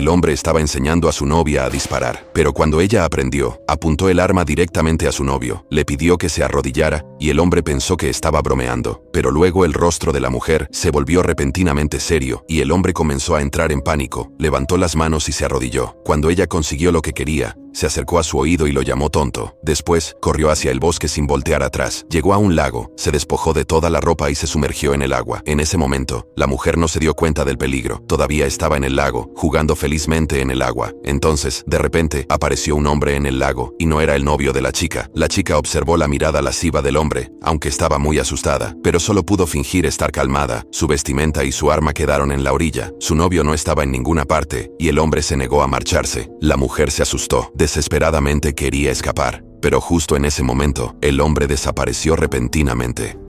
El hombre estaba enseñando a su novia a disparar, pero cuando ella aprendió, apuntó el arma directamente a su novio, le pidió que se arrodillara, y el hombre pensó que estaba bromeando, pero luego el rostro de la mujer se volvió repentinamente serio, y el hombre comenzó a entrar en pánico, levantó las manos y se arrodilló. Cuando ella consiguió lo que quería, se acercó a su oído y lo llamó tonto. Después, corrió hacia el bosque sin voltear atrás. Llegó a un lago, se despojó de toda la ropa y se sumergió en el agua. En ese momento, la mujer no se dio cuenta del peligro. Todavía estaba en el lago, jugando felizmente en el agua. Entonces, de repente, apareció un hombre en el lago y no era el novio de la chica. La chica observó la mirada lasciva del hombre, aunque estaba muy asustada, pero solo pudo fingir estar calmada. Su vestimenta y su arma quedaron en la orilla. Su novio no estaba en ninguna parte, y el hombre se negó a marcharse. La mujer se asustó. Desesperadamente quería escapar. Pero justo en ese momento, el hombre desapareció repentinamente.